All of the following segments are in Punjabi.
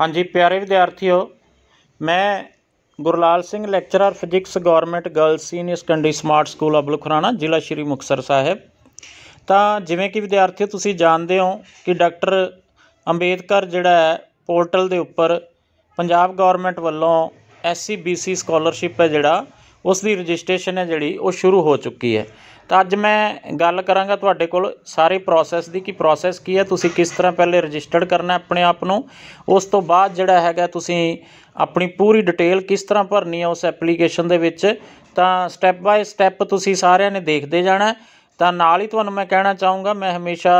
ਹਾਂਜੀ ਪਿਆਰੇ ਵਿਦਿਆਰਥੀਓ ਮੈਂ Gurlal Singh lecturer physics government girls senior secondary smart school Abulkhurana ਜ਼ਿਲ੍ਹਾ ਸ਼੍ਰੀ ਮੁਕਤਸਰ ਸਾਹਿਬ ਤਾਂ ਜਿਵੇਂ ਕਿ ਵਿਦਿਆਰਥੀਓ ਤੁਸੀਂ ਜਾਣਦੇ ਹੋ ਕਿ ਡਾਕਟਰ ਅੰਬੇਦਕਰ ਜਿਹੜਾ ਹੈ ਪੋਰਟਲ ਦੇ ਉੱਪਰ ਪੰਜਾਬ ਗਵਰਨਮੈਂਟ ਵੱਲੋਂ ਐਸਸੀ ਬੀਸੀ ਸਕਾਲਰਸ਼ਿਪ ਹੈ ਜਿਹੜਾ ਉਸ ਦੀ ਰਜਿਸਟ੍ਰੇਸ਼ਨ ਹੈ ਜਿਹੜੀ ਉਹ ਸ਼ੁਰੂ ਹੋ ਚੁੱਕੀ ਹੈ ਤਾਂ ਅੱਜ ਮੈਂ ਗੱਲ ਕਰਾਂਗਾ ਤੁਹਾਡੇ ਕੋਲ ਸਾਰੇ ਪ੍ਰੋਸੈਸ ਦੀ ਕਿ ਪ੍ਰੋਸੈਸ ਕੀ ਹੈ ਤੁਸੀਂ ਕਿਸ ਤਰ੍ਹਾਂ ਪਹਿਲੇ ਰਜਿਸਟਰਡ ਕਰਨਾ ਆਪਣੇ ਆਪ ਨੂੰ ਉਸ ਤੋਂ ਬਾਅਦ ਜਿਹੜਾ ਹੈਗਾ ਤੁਸੀਂ ਆਪਣੀ ਪੂਰੀ ਡਿਟੇਲ ਕਿਸ ਤਰ੍ਹਾਂ ਭਰਨੀ ਹੈ ਉਸ ਐਪਲੀਕੇਸ਼ਨ ਦੇ ਵਿੱਚ ਤਾਂ ਸਟੈਪ ਬਾਈ ਸਟੈਪ ਤੁਸੀਂ ਸਾਰਿਆਂ ਨੇ ਦੇਖਦੇ ਜਾਣਾ ਤਾਂ ਨਾਲ ਹੀ ਤੁਹਾਨੂੰ ਮੈਂ ਕਹਿਣਾ ਚਾਹੂੰਗਾ ਮੈਂ ਹਮੇਸ਼ਾ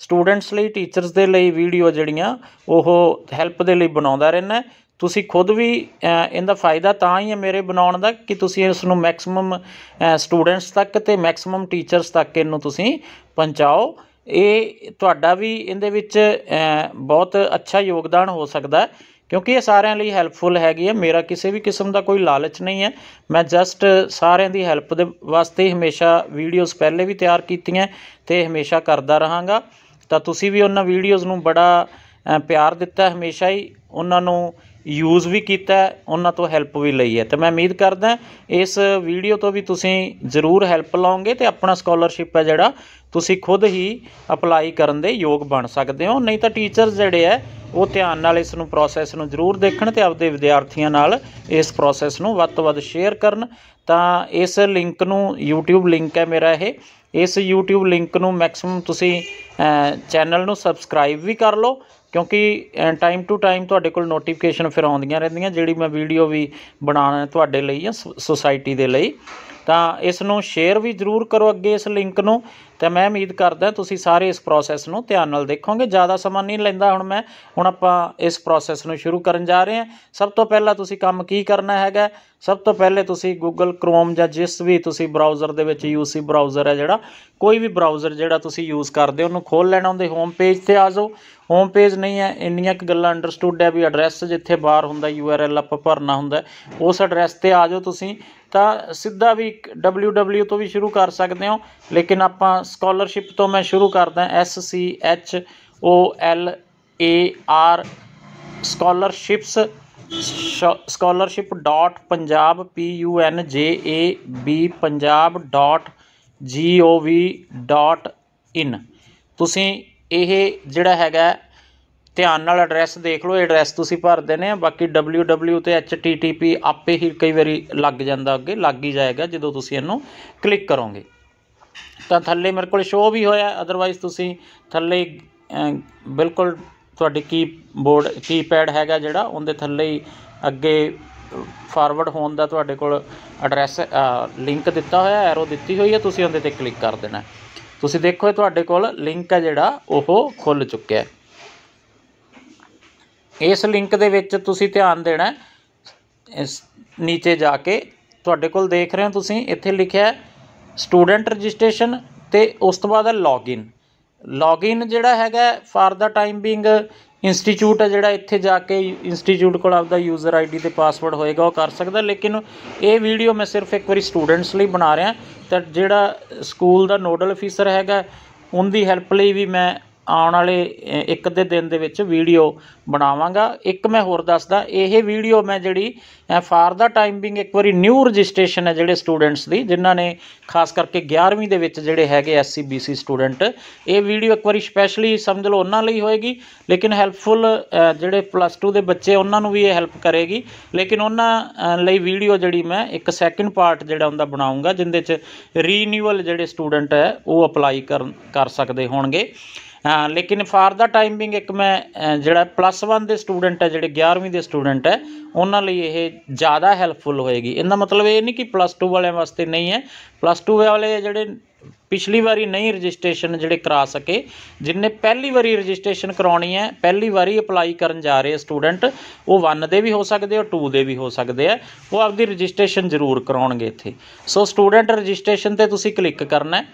ਸਟੂਡੈਂਟਸ ਲਈ ਟੀਚਰਸ ਦੇ ਲਈ ਵੀਡੀਓ ਜਿਹੜੀਆਂ ਉਹ ਹੈਲਪ ਦੇ ਲਈ ਬਣਾਉਂਦਾ ਰਹਿਣਾ ਤੁਸੀਂ ਖੁਦ ਵੀ ਇਹਦਾ ਫਾਇਦਾ ਤਾਂ ਹੀ ਹੈ ਮੇਰੇ ਬਣਾਉਣ ਦਾ ਕਿ ਤੁਸੀਂ ਇਸ ਨੂੰ ਮੈਕਸਿਮਮ ਸਟੂਡੈਂਟਸ ਤੱਕ ਤੇ ਮੈਕਸਿਮਮ ਟੀਚਰਸ ਤੱਕ ਇਹਨੂੰ ਤੁਸੀਂ ਪਹੁੰਚਾਓ ਇਹ ਤੁਹਾਡਾ ਵੀ ਇਹਦੇ ਵਿੱਚ ਬਹੁਤ ਅੱਛਾ ਯੋਗਦਾਨ ਹੋ ਸਕਦਾ ਹੈ ਕਿਉਂਕਿ ਇਹ ਸਾਰਿਆਂ ਲਈ ਹੈਲਪਫੁਲ ਹੈਗੀ ਹੈ ਮੇਰਾ ਕਿਸੇ ਵੀ ਕਿਸਮ ਦਾ ਕੋਈ ਲਾਲਚ ਨਹੀਂ ਹੈ ਮੈਂ ਜਸਟ ਸਾਰਿਆਂ ਦੀ ਹੈਲਪ ਦੇ ਵਾਸਤੇ ਹਮੇਸ਼ਾ ਵੀਡੀਓਜ਼ ਪਹਿਲੇ ਵੀ ਤਿਆਰ ਕੀਤੀਆਂ ਤੇ ਹਮੇਸ਼ਾ ਕਰਦਾ ਰਹਾਂਗਾ ਤਾਂ ਤੁਸੀਂ ਵੀ ਉਹਨਾਂ ਵੀਡੀਓਜ਼ ਨੂੰ ਬੜਾ ਪਿਆਰ ਦਿੱਤਾ ਹਮੇਸ਼ਾ ਹੀ ਉਹਨਾਂ ਨੂੰ ਯੂਜ਼ ਵੀ ਕੀਤਾ ਉਹਨਾਂ ਤੋਂ ਹੈਲਪ ਵੀ ਲਈ ਹੈ ਤੇ ਮੈਂ ਉਮੀਦ ਕਰਦਾ ਇਸ ਵੀਡੀਓ ਤੋਂ ਵੀ ਤੁਸੀਂ ਜ਼ਰੂਰ ਹੈਲਪ ਲਓਗੇ ਤੇ ਆਪਣਾ ਸਕਾਲਰਸ਼ਿਪ ਹੈ ਜਿਹੜਾ ਤੁਸੀਂ ਖੁਦ ਹੀ ਅਪਲਾਈ ਕਰਨ ਦੇ ਯੋਗ ਬਣ ਸਕਦੇ ਹੋ ਨਹੀਂ ਤਾਂ ਟੀਚਰਸ ਜਿਹੜੇ ਹੈ ਉਹ ਧਿਆਨ ਨਾਲ ਇਸ ਨੂੰ ਪ੍ਰੋਸੈਸ ਨੂੰ ਜ਼ਰੂਰ ਦੇਖਣ ਤੇ ਆਪਦੇ ਵਿਦਿਆਰਥੀਆਂ ਨਾਲ ਇਸ ਪ੍ਰੋਸੈਸ ਨੂੰ ਵੱਧ ਤੋਂ ਵੱਧ ਸ਼ੇਅਰ ਕਰਨ ਤਾਂ ਇਸ ਲਿੰਕ ਨੂੰ YouTube ਲਿੰਕ ਹੈ ਮੇਰਾ ਇਹ ਇਸ YouTube ਲਿੰਕ ਨੂੰ ਮੈਕਸਿਮਮ ਤੁਸੀਂ ਚੈਨਲ ਨੂੰ ਸਬਸਕ੍ਰਾਈਬ ਵੀ ਕਰ ਲਓ ਕਿਉਂਕਿ ਟਾਈਮ ਟੂ ਟਾਈਮ ਤੁਹਾਡੇ ਕੋਲ ਨੋਟੀਫਿਕੇਸ਼ਨ ਫਿਰ ਆਉਂਦੀਆਂ ਰਹਿੰਦੀਆਂ ਜਿਹੜੀ ਮੈਂ ਵੀਡੀਓ ਵੀ ਬਣਾਉਣਾ ਤੁਹਾਡੇ ਲਈ ਜਾਂ ਸੋਸਾਇਟੀ ਦੇ ਲਈ ਤਾਂ ਇਸ ਨੂੰ ਸ਼ੇਅਰ ਵੀ ਜ਼ਰੂਰ ਕਰੋ ਅੱਗੇ ਇਸ ਲਿੰਕ ਨੂੰ ਤੇ ਮੈਂ ਉਮੀਦ ਕਰਦਾ ਤੁਸੀਂ ਸਾਰੇ ਇਸ ਪ੍ਰੋਸੈਸ ਨੂੰ ਧਿਆਨ ਨਾਲ ਦੇਖੋਗੇ ਜ਼ਿਆਦਾ ਸਮਾਂ ਨਹੀਂ ਲੈਂਦਾ ਹੁਣ ਮੈਂ ਹੁਣ ਆਪਾਂ ਇਸ ਪ੍ਰੋਸੈਸ ਨੂੰ ਸ਼ੁਰੂ ਕਰਨ ਜਾ ਰਹੇ ਹਾਂ ਸਭ ਤੋਂ ਪਹਿਲਾਂ ਤੁਸੀਂ ਕੰਮ ਕੀ ਕਰਨਾ ਹੈਗਾ ਸਭ ਤੋਂ ਪਹਿਲੇ ਤੁਸੀਂ Google Chrome ਜਾਂ ਜਿਸ ਵੀ ਤੁਸੀਂ ਬ੍ਰਾਊਜ਼ਰ ਦੇ ਵਿੱਚ UC ਬ੍ਰਾਊਜ਼ਰ ਹੈ ਜਿਹੜਾ ਕੋਈ ਵੀ ਬ੍ਰਾਊਜ਼ਰ ਜਿਹੜਾ ਤੁਸੀਂ ਯੂਜ਼ ਕਰਦੇ ਹੋ ਉਹਨੂੰ ਖੋਲ ਲੈਣਾ ਉਹਦੇ ਹੋਮ ਪੇਜ ਤੇ ਆ ਜਾਓ ਹੋਮ ਪੇਜ ਨਹੀਂ ਹੈ ਇੰਨੀਆਂ ਕਿ ਗੱਲਾਂ ਅੰਡਰਸਟੂਡ ਹੈ ਵੀ ਐਡਰੈਸ ਜਿੱਥੇ ਬਾਹਰ ਹੁੰਦਾ URL ਆਪਾਂ ਭਰਨਾ ਹੁੰਦਾ ਉਸ ਐਡਰੈਸ ਤੇ ਆ ਜਾਓ ਤੁਸੀਂ ਤਾਂ ਸਿੱਧਾ ਵੀ www ਤੋਂ ਵੀ ਸ਼ੁਰੂ ਕਰ ਸਕਦੇ ਹੋ ਲੇਕਿਨ ਆਪਾਂ ਸਕਾਲਰਸ਼ਿਪ ਤੋਂ ਮੈਂ ਸ਼ੁਰੂ ਕਰਦਾ S C H O L A R scholarships scholarship.punjabpunjab.gov.in ਤੁਸੀਂ ਇਹ ਜਿਹੜਾ ਹੈਗਾ ਧਿਆਨ ਨਾਲ ਐਡਰੈਸ ਦੇਖ ਲਓ ਐਡਰੈਸ ਤੁਸੀਂ ਭਰ ਦੇਣੇ ਆ ਬਾਕੀ www ਤੇ http ਆਪੇ ਹੀ ਕਈ ਵਾਰੀ ਲੱਗ ਜਾਂਦਾ ਅੱਗੇ ਲੱਗ ਹੀ ਜਾਏਗਾ ਜਦੋਂ ਤੁਸੀਂ ਇਹਨੂੰ ਕਲਿੱਕ ਕਰੋਗੇ ਤਾਂ ਥੱਲੇ ਮੇਰੇ ਕੋਲ ਸ਼ੋ ਵੀ ਹੋਇਆ ਅਦਰਵਾਈਜ਼ ਤੁਸੀਂ ਥੱਲੇ ਬਿਲਕੁਲ ਤੁਹਾਡੇ ਕੀ ਬੋਰਡ ਕੀਪੈਡ ਹੈਗਾ ਜਿਹੜਾ ਉਹਦੇ ਥੱਲੇ ਹੀ ਅੱਗੇ ਫਾਰਵਰਡ ਹੋਣ ਦਾ ਤੁਹਾਡੇ ਕੋਲ ਐਡਰੈਸ ਲਿੰਕ ਦਿੱਤਾ ਹੋਇਆ ਐਰੋ ਦਿੱਤੀ ਹੋਈ ਹੈ ਤੁਸੀਂ ਉਹਦੇ ਤੇ ਕਲਿੱਕ ਕਰ ਦੇਣਾ ਤੁਸੀਂ ਦੇਖੋ ਤੁਹਾਡੇ ਕੋਲ ਲਿੰਕ ਹੈ ਜਿਹੜਾ ਉਹ ਖੁੱਲ ਚੁੱਕਿਆ ਹੈ ਇਸ ਲਿੰਕ ਦੇ ਵਿੱਚ ਤੁਸੀਂ ਧਿਆਨ ਦੇਣਾ ਇਸ ਨੀਚੇ ਜਾ ਕੇ ਤੁਹਾਡੇ ਕੋਲ ਦੇਖ ਰਹੇ ਹੋ ਤੁਸੀਂ ਇੱਥੇ ਲਿਖਿਆ ਸਟੂਡੈਂਟ ਰਜਿਸਟ੍ਰੇਸ਼ਨ ਤੇ ਉਸ ਤੋਂ ਬਾਅਦ ਹੈ ਲੌਗਇਨ ਲੌਗਇਨ ਜਿਹੜਾ ਹੈਗਾ for the time being institute ਹੈ ਜਿਹੜਾ ਇੱਥੇ ਜਾ ਕੇ ਇੰਸਟੀਚਿਊਟ ਕੋਲ ਆਪਦਾ ਯੂਜ਼ਰ ਆਈਡੀ ਤੇ ਪਾਸਵਰਡ ਹੋਏਗਾ ਉਹ ਕਰ ਸਕਦਾ ਲੇਕਿਨ ਇਹ ਵੀਡੀਓ ਮੈਂ ਸਿਰਫ ਇੱਕ ਵਾਰੀ ਸਟੂਡੈਂਟਸ ਲਈ ਬਣਾ ਰਿਹਾ ਤਾਂ ਜਿਹੜਾ ਸਕੂਲ ਦਾ ਨੋਡਲ ਅਫੀਸਰ ਹੈਗਾ ਉਹਦੀ ਹੈਲਪ ਲਈ ਵੀ ਮੈਂ ਆਉਣ ਵਾਲੇ ਇੱਕ ਦੇ ਦਿਨ ਦੇ ਵਿੱਚ ਵੀਡੀਓ ਬਣਾਵਾਂਗਾ ਇੱਕ ਮੈਂ ਹੋਰ ਦੱਸਦਾ ਇਹ ਵੀਡੀਓ ਮੈਂ ਜਿਹੜੀ ਫਾਰ ਦਾ ਟਾਈਮ ਇੱਕ ਵਾਰੀ ਨਿਊ ਰਜਿਸਟ੍ਰੇਸ਼ਨ ਹੈ ਜਿਹੜੇ ਸਟੂਡੈਂਟਸ ਦੀ ਜਿਨ੍ਹਾਂ ਨੇ ਖਾਸ ਕਰਕੇ 11ਵੀਂ ਦੇ ਵਿੱਚ ਜਿਹੜੇ ਹੈਗੇ ਐਸਸੀ ਬੀਸੀ ਸਟੂਡੈਂਟ ਇਹ ਵੀਡੀਓ ਇੱਕ ਵਾਰੀ ਸਪੈਸ਼ਲੀ ਸਮਝ ਲਓ ਉਹਨਾਂ ਲਈ ਹੋਏਗੀ ਲੇਕਿਨ ਹੈਲਪਫੁਲ ਜਿਹੜੇ ਪਲੱਸ 2 ਦੇ ਬੱਚੇ ਉਹਨਾਂ ਨੂੰ ਵੀ ਇਹ ਹੈਲਪ ਕਰੇਗੀ ਲੇਕਿਨ ਉਹਨਾਂ ਲਈ ਵੀਡੀਓ ਜਿਹੜੀ ਮੈਂ ਇੱਕ ਸੈਕਿੰਡ ਪਾਰਟ ਜਿਹੜਾ ਉਹਦਾ ਬਣਾਉਂਗਾ ਜਿੰਦੇ ਚ ਰੀਨਿਊਅਲ ਜਿਹੜੇ ਸਟੂਡੈਂਟ ਹੈ ਉਹ ਅਪਲਾਈ ਕਰ ਸਕਦੇ ਹੋਣਗੇ ਹਾਂ ਲੇਕਿਨ ਫਾਰ ਦਾ ਟਾਈਮਿੰਗ ਇੱਕ ਮੈਂ ਜਿਹੜਾ ਪਲੱਸ 1 ਦੇ ਸਟੂਡੈਂਟ ਹੈ ਜਿਹੜੇ 11ਵੀਂ ਦੇ ਸਟੂਡੈਂਟ ਹੈ ਉਹਨਾਂ ਲਈ ਇਹ ਜ਼ਿਆਦਾ ਹੈਲਪਫੁਲ ਹੋਏਗੀ ਇਹਦਾ ਮਤਲਬ ਇਹ ਨਹੀਂ ਕਿ ਪਲੱਸ 2 ਵਾਲਿਆਂ ਵਾਸਤੇ ਨਹੀਂ ਹੈ ਪਲੱਸ 2 ਵਾਲੇ ਜਿਹੜੇ ਪਿਛਲੀ ਵਾਰੀ ਨਹੀਂ ਰਜਿਸਟ੍ਰੇਸ਼ਨ ਜਿਹੜੇ ਕਰਾ ਸਕੇ ਜਿਨਨੇ ਪਹਿਲੀ ਵਾਰੀ ਰਜਿਸਟ੍ਰੇਸ਼ਨ ਕਰਾਉਣੀ ਹੈ ਪਹਿਲੀ ਵਾਰੀ ਅਪਲਾਈ ਕਰਨ ਜਾ ਰਹੇ ਸਟੂਡੈਂਟ ਉਹ 1 ਦੇ ਵੀ ਹੋ ਸਕਦੇ ਆ 2 ਦੇ ਵੀ ਹੋ ਸਕਦੇ ਆ ਉਹ ਆਪਦੀ ਰਜਿਸਟ੍ਰੇਸ਼ਨ ਜ਼ਰੂਰ ਕਰਾਉਣਗੇ ਇੱਥੇ ਸੋ ਸਟੂਡੈਂਟ ਰਜਿਸਟ੍ਰੇਸ਼ਨ ਤੇ ਤੁਸੀਂ ਕਲਿੱਕ ਕਰਨਾ ਹੈ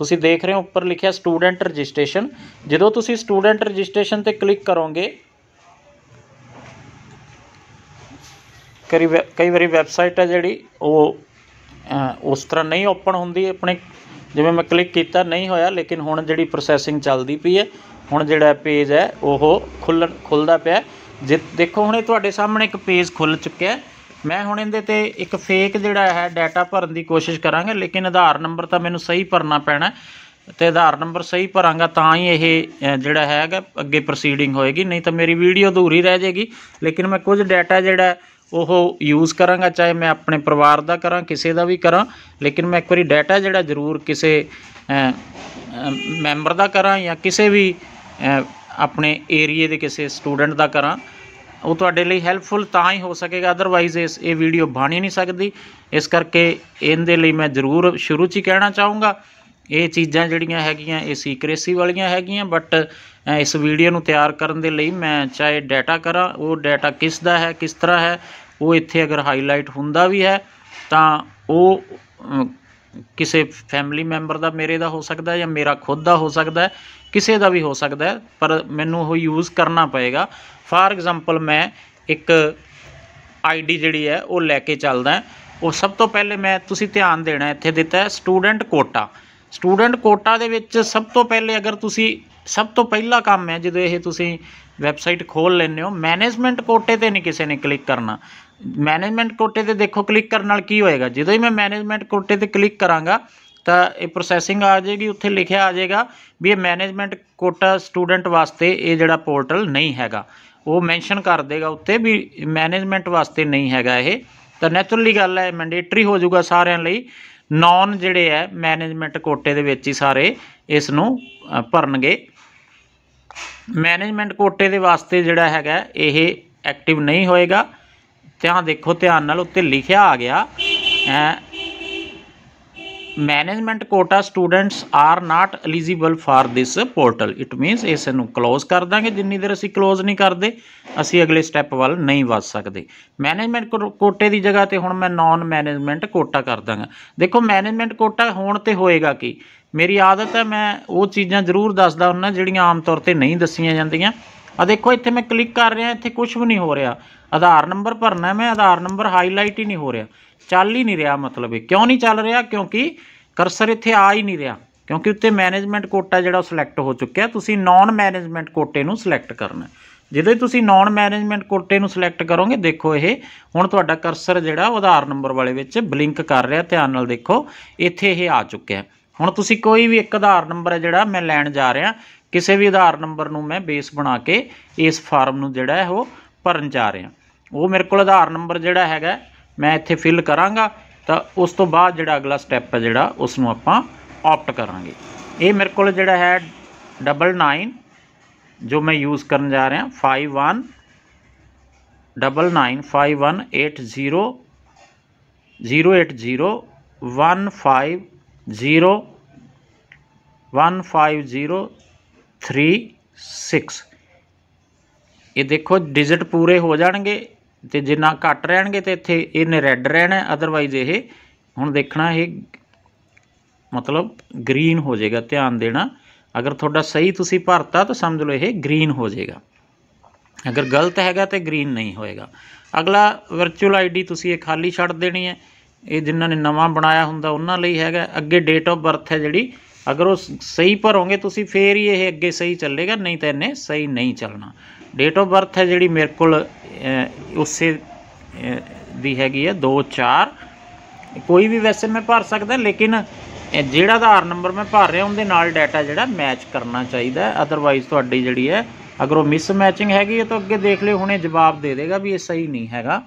ਤੁਸੀਂ ਦੇਖ ਰਹੇ ਹੋ ਉੱਪਰ ਲਿਖਿਆ ਸਟੂਡੈਂਟ ਰਜਿਸਟ੍ਰੇਸ਼ਨ ਜਦੋਂ ਤੁਸੀਂ ਸਟੂਡੈਂਟ ਰਜਿਸਟ੍ਰੇਸ਼ਨ ਤੇ ਕਲਿੱਕ ਕਰੋਗੇ ਕਈ ਵਾਰੀ ਵੈਬਸਾਈਟ ਹੈ ਜਿਹੜੀ ਉਹ ਉਸ ਤਰ੍ਹਾਂ ਨਹੀਂ ਓਪਨ ਹੁੰਦੀ ਆਪਣੇ ਜਿਵੇਂ ਮੈਂ ਕਲਿੱਕ ਕੀਤਾ ਨਹੀਂ ਹੋਇਆ ਲੇਕਿਨ ਹੁਣ ਜਿਹੜੀ ਪ੍ਰੋਸੈਸਿੰਗ ਚੱਲਦੀ ਪਈ ਹੈ ਹੁਣ ਜਿਹੜਾ ਪੇਜ ਹੈ ਉਹ ਖੁੱਲਣ ਖੁੱਲਦਾ ਪਿਆ ਜੇ ਦੇਖੋ ਹੁਣ ਤੁਹਾਡੇ ਸਾਹਮਣੇ ਇੱਕ ਪੇਜ ਖੁੱਲ ਚੁੱਕਿਆ ਮੈਂ ਹੁਣ ਇਹਦੇ ਤੇ ਇੱਕ ਫੇਕ ਜਿਹੜਾ ਹੈ ਡਾਟਾ ਭਰਨ ਦੀ ਕੋਸ਼ਿਸ਼ ਕਰਾਂਗੇ ਲੇਕਿਨ ਆਧਾਰ ਨੰਬਰ ਤਾਂ ਮੈਨੂੰ ਸਹੀ ਭਰਨਾ ਪੈਣਾ ਤੇ ਆਧਾਰ ਨੰਬਰ ਸਹੀ ਭਰਾਂਗਾ ਤਾਂ ਹੀ ਇਹ ਜਿਹੜਾ ਹੈਗਾ ਅੱਗੇ ਪ੍ਰੋਸੀਡਿੰਗ ਹੋਏਗੀ ਨਹੀਂ ਤਾਂ ਮੇਰੀ ਵੀਡੀਓ ਅਧੂਰੀ ਰਹਿ ਜਾਏਗੀ ਲੇਕਿਨ ਮੈਂ ਕੁਝ ਡਾਟਾ ਜਿਹੜਾ ਉਹ ਯੂਜ਼ ਕਰਾਂਗਾ ਚਾਹੇ ਮੈਂ ਆਪਣੇ ਪਰਿਵਾਰ ਦਾ ਕਰਾਂ ਕਿਸੇ ਦਾ ਵੀ ਕਰਾਂ ਲੇਕਿਨ ਮੈਂ ਇੱਕ ਵਾਰੀ ਡਾਟਾ ਜਿਹੜਾ ਜ਼ਰੂਰ ਕਿਸੇ ਮੈਂਬਰ ਦਾ ਕਰਾਂ ਜਾਂ ਕਿਸੇ ਵੀ ਆਪਣੇ ਏਰੀਏ ਦੇ ਕਿਸੇ ਸਟੂਡੈਂਟ ਦਾ ਕਰਾਂ ਉਹ ਤੁਹਾਡੇ ਲਈ ਹੈਲਪਫੁਲ ਤਾਂ ਹੀ ਹੋ ਸਕੇਗਾ ਅਦਰਵਾਈਜ਼ ਇਸ ਇਹ ਵੀਡੀਓ ਬਣ ਹੀ ਨਹੀਂ ਸਕਦੀ ਇਸ ਕਰਕੇ ਇਹਦੇ ਲਈ ਮੈਂ ਜ਼ਰੂਰ ਸ਼ੁਰੂ 'ਚ ਹੀ ਕਹਿਣਾ ਚਾਹੂੰਗਾ ਇਹ ਚੀਜ਼ਾਂ ਜਿਹੜੀਆਂ ਹੈਗੀਆਂ ਇਹ ਸੀਕ੍ਰੇਸੀ ਵਾਲੀਆਂ ਹੈਗੀਆਂ ਬਟ ਇਸ ਵੀਡੀਓ ਨੂੰ ਤਿਆਰ ਕਰਨ ਦੇ ਲਈ ਮੈਂ ਚਾਹੇ ਡਾਟਾ ਕਰਾਂ ਉਹ ਡਾਟਾ ਕਿਸ ਦਾ ਹੈ ਕਿਸ ਤਰ੍ਹਾਂ ਹੈ ਉਹ ਇੱਥੇ ਅਗਰ ਹਾਈਲਾਈਟ ਹੁੰਦਾ ਵੀ ਹੈ ਤਾਂ ਉਹ ਕਿਸੇ ਫੈਮਿਲੀ ਮੈਂਬਰ ਦਾ ਮੇਰੇ ਦਾ ਹੋ ਸਕਦਾ ਜਾਂ ਮੇਰਾ ਖੁਦ ਦਾ ਹੋ ਸਕਦਾ ਕਿਸੇ ਦਾ ਵੀ ਹੋ ਸਕਦਾ ਪਰ ਮੈਨੂੰ ਉਹ ਯੂਜ਼ ਕਰਨਾ ਪਏਗਾ ਫਾਰ ਐਗਜ਼ਾਮਪਲ ਮੈਂ ਇੱਕ ਆਈਡੀ ਜਿਹੜੀ ਹੈ ਉਹ ਲੈ ਕੇ ਚੱਲਦਾ ਉਹ ਸਭ ਤੋਂ ਪਹਿਲੇ ਮੈਂ ਤੁਸੀਂ ਧਿਆਨ ਦੇਣਾ ਇੱਥੇ ਦਿੱਤਾ ਸਟੂਡੈਂਟ ਕੋਟਾ ਸਟੂਡੈਂਟ ਕੋਟਾ ਦੇ ਵਿੱਚ ਸਭ ਤੋਂ ਪਹਿਲੇ ਅਗਰ ਤੁਸੀਂ ਸਭ ਤੋਂ ਪਹਿਲਾ ਕੰਮ ਹੈ ਜਦੋਂ ਇਹ ਤੁਸੀਂ ਵੈਬਸਾਈਟ ਖੋਲ ਲੈਂਦੇ ਹੋ ਮੈਨੇਜਮੈਂਟ ਕੋਟੇ ਤੇ ਨਹੀਂ ਕਿਸੇ ਨੇ ਕਲਿੱਕ ਕਰਨਾ ਮੈਨੇਜਮੈਂਟ ਕੋਟੇ ਤੇ ਦੇਖੋ ਕਲਿੱਕ ਕਰਨ ਨਾਲ ਕੀ ਹੋਏਗਾ ਜਦੋਂ ਹੀ ਮੈਂ ਮੈਨੇਜਮੈਂਟ ਕੋਟੇ ਤੇ ਕਲਿੱਕ ਕਰਾਂਗਾ ਤਾਂ ਇਹ ਪ੍ਰੋਸੈਸਿੰਗ ਆ ਜਾਏਗੀ ਉੱਥੇ ਲਿਖਿਆ ਆ ਜਾਏਗਾ ਵੀ ਇਹ ਮੈਨੇਜਮੈਂਟ ਕੋਟਾ ਸਟੂਡੈਂਟ ਵਾਸਤੇ ਇਹ ਜਿਹੜਾ ਪੋਰਟਲ ਨਹੀਂ ਹੈਗਾ ਉਹ ਮੈਂਸ਼ਨ ਕਰ ਦੇਗਾ ਉੱਤੇ ਵੀ ਮੈਨੇਜਮੈਂਟ ਵਾਸਤੇ ਨਹੀਂ ਹੈਗਾ ਇਹ ਤਾਂ ਨੈਚੁਰਲੀ ਗੱਲ ਹੈ ਮੈਂਡੇਟਰੀ ਹੋ ਜਾਊਗਾ ਸਾਰਿਆਂ ਲਈ ਨੌਨ ਜਿਹੜੇ ਹੈ ਮੈਨੇਜਮੈਂਟ ਕੋਟੇ ਦੇ ਵਿੱਚ ਹੀ ਸਾਰੇ ਇਸ ਨੂੰ ਭਰਨਗੇ ਮੈਨੇਜਮੈਂਟ ਕੋਟੇ ਦੇ ਵਾਸਤੇ ਜਿਹੜਾ ਹੈਗਾ ਇਹ ਐਕਟਿਵ ਨਹੀਂ ਹੋਏਗਾ ਧਿਆਨ ਦੇਖੋ ਧਿਆਨ ਨਾਲ ਉੱਤੇ ਲਿਖਿਆ ਆ ਗਿਆ management quota students are not eligible for this portal it means ਇਸ ਨੂੰ ক্লোਜ਼ ਕਰ ਦਾਂਗੇ ਜਿੰਨੀ ਦੇਰ ਅਸੀਂ ক্লোਜ਼ ਨਹੀਂ ਕਰਦੇ ਅਸੀਂ ਅਗਲੇ ਸਟੈਪ ਵੱਲ ਨਹੀਂ ਵੱਧ ਸਕਦੇ ਮੈਨੇਜਮੈਂਟ ਕੋਟੇ ਦੀ ਜਗ੍ਹਾ ਤੇ ਹੁਣ ਮੈਂ ਨਾਨ ਮੈਨੇਜਮੈਂਟ ਕੋਟਾ ਕਰ ਦਾਂਗਾ ਦੇਖੋ ਮੈਨੇਜਮੈਂਟ ਕੋਟਾ ਹੋਣ ਤੇ ਹੋਏਗਾ ਕੀ ਮੇਰੀ ਆਦਤ ਹੈ ਮੈਂ ਉਹ ਚੀਜ਼ਾਂ ਜ਼ਰੂਰ ਦੱਸਦਾ ਹੁੰਨਾ ਜਿਹੜੀਆਂ ਆਮ ਤੌਰ ਤੇ ਨਹੀਂ ਦੱਸੀਆਂ ਜਾਂਦੀਆਂ ਆ ਦੇਖੋ ਇੱਥੇ ਮੈਂ ਕਲਿੱਕ ਕਰ ਰਿਹਾ ਇੱਥੇ ਕੁਝ ਵੀ ਨਹੀਂ ਹੋ ਰਿਹਾ ਆਧਾਰ ਨੰਬਰ ਭਰਨਾ ਮੈਂ ਆਧਾਰ ਨੰਬਰ ਹਾਈਲਾਈਟ ਹੀ ਨਹੀਂ ਹੋ ਰਿਹਾ ਚੱਲ ਹੀ ਨਹੀਂ ਰਿਹਾ ਮਤਲਬ ਇਹ ਕਿਉਂ ਨਹੀਂ ਚੱਲ ਰਿਹਾ ਕਿਉਂਕਿ ਕਰਸਰ ਇੱਥੇ ਆ ਹੀ ਨਹੀਂ ਰਿਹਾ ਕਿਉਂਕਿ ਉੱਤੇ ਮੈਨੇਜਮੈਂਟ ਕੋਟਾ ਜਿਹੜਾ ਸਿਲੈਕਟ ਹੋ ਚੁੱਕਿਆ ਤੁਸੀਂ ਨਾਨ ਮੈਨੇਜਮੈਂਟ ਕੋਟੇ ਨੂੰ ਸਿਲੈਕਟ ਕਰਨਾ ਜਦੋਂ ਤੁਸੀਂ ਨਾਨ ਮੈਨੇਜਮੈਂਟ ਕੋਟੇ ਨੂੰ ਸਿਲੈਕਟ ਕਰੋਗੇ ਦੇਖੋ ਇਹ ਹੁਣ ਤੁਹਾਡਾ ਕਰਸਰ ਜਿਹੜਾ ਆਧਾਰ ਨੰਬਰ ਵਾਲੇ ਵਿੱਚ ਬਲਿੰਕ ਕਰ ਰਿਹਾ ਧਿਆਨ ਨਾਲ ਦੇਖੋ ਇੱਥੇ ਇਹ ਆ ਚੁੱਕਿਆ ਹੁਣ ਤੁਸੀਂ ਕੋਈ ਵੀ ਇੱਕ ਆਧਾਰ ਨੰਬਰ ਹੈ ਜਿਹੜਾ ਮੈਂ ਲੈਣ ਜਾ ਰਿਹਾ ਕਿਸੇ ਵੀ ਆਧਾਰ ਨੰਬਰ ਨੂੰ ਮੈਂ ਬੇਸ ਬਣਾ ਕੇ ਇਸ ਫਾਰਮ ਨੂੰ ਜਿਹੜਾ ਹੈ ਉਹ ਭਰਨ ਜਾ ਰਿਹਾ ਉਹ ਮੇਰੇ ਕੋਲ ਆਧਾਰ ਨੰਬਰ ਜਿਹੜਾ ਹੈਗਾ मैं इतने फिल करा तो उस तो बाद जो अगला स्टैप है जोड़ा उसनों आपप्ट करा ये मेरे को जोड़ा है डबल नाइन जो मैं यूज़ कर जा रहा five one double nine five one eight zero zero eight zero one five zero one five zero three six ये देखो डिजिट पूरे हो जाएंगे ਤੇ ਜਿੰਨਾ ਘੱਟ ਰਹਿਣਗੇ ਤੇ ਇੱਥੇ ਇਹਨੇ ਰੈੱਡ ਰਹਿਣਾ ਅਦਰਵਾਈਜ਼ ਇਹ ਹੁਣ ਦੇਖਣਾ ਇਹ ਮਤਲਬ ਗ੍ਰੀਨ ਹੋ ਜਾਏਗਾ ਧਿਆਨ ਦੇਣਾ ਅਗਰ ਤੁਹਾਡਾ ਸਹੀ ਤੁਸੀਂ ਭਰਤਾ ਤਾਂ ਸਮਝ ਲਓ ਇਹ ਗ੍ਰੀਨ ਹੋ ਜਾਏਗਾ ਅਗਰ ਗਲਤ ਹੈਗਾ ਤੇ ਗ੍ਰੀਨ ਨਹੀਂ ਹੋਏਗਾ ਅਗਲਾ ਵਰਚੁਅਲ ਆਈਡੀ ਤੁਸੀਂ ਇਹ ਖਾਲੀ ਛੱਡ ਦੇਣੀ ਹੈ ਇਹ ਜਿਨ੍ਹਾਂ ਨੇ ਨਵਾਂ ਬਣਾਇਆ ਹੁੰਦਾ ਉਹਨਾਂ ਲਈ ਹੈਗਾ ਅੱਗੇ ਡੇਟ ਆਫ ਬਰਥ ਹੈ ਜਿਹੜੀ ਅਗਰ ਉਹ ਸਹੀ ਭਰੋਗੇ ਤੁਸੀਂ ਫੇਰ ਹੀ ਇਹ ਅੱਗੇ ਸਹੀ ਚੱਲੇਗਾ ਨਹੀਂ ਤਾਂ ਇਹਨੇ ਸਹੀ ਨਹੀਂ ਚੱਲਣਾ ਡੇਟ ਆਫ ਬਰਥ ਹੈ ਜਿਹੜੀ ਮੇਰੇ ਕੋਲ ਉਸੇ ਦੀ ਹੈਗੀ ਹੈ 2 4 ਕੋਈ ਵੀ ਵੈਸੇ ਮੈਂ ਭਰ ਸਕਦਾ ਲੇਕਿਨ ਜਿਹੜਾ ਆਧਾਰ ਨੰਬਰ ਮੈਂ ਭਰ ਰਿਹਾ ਉਹਦੇ ਨਾਲ ਡਾਟਾ ਜਿਹੜਾ ਮੈਚ ਕਰਨਾ ਚਾਹੀਦਾ ਅਦਰਵਾਈਜ਼ ਤੁਹਾਡੀ ਜਿਹੜੀ ਹੈ ਅਗਰ ਉਹ ਮਿਸ ਮੈਚਿੰਗ ਹੈਗੀ ਹੈ ਤਾਂ ਅੱਗੇ ਦੇਖ ਲਿਓ ਹੁਣੇ ਜਵਾਬ ਦੇ ਦੇਗਾ ਵੀ ਇਹ ਸਹੀ ਨਹੀਂ ਹੈਗਾ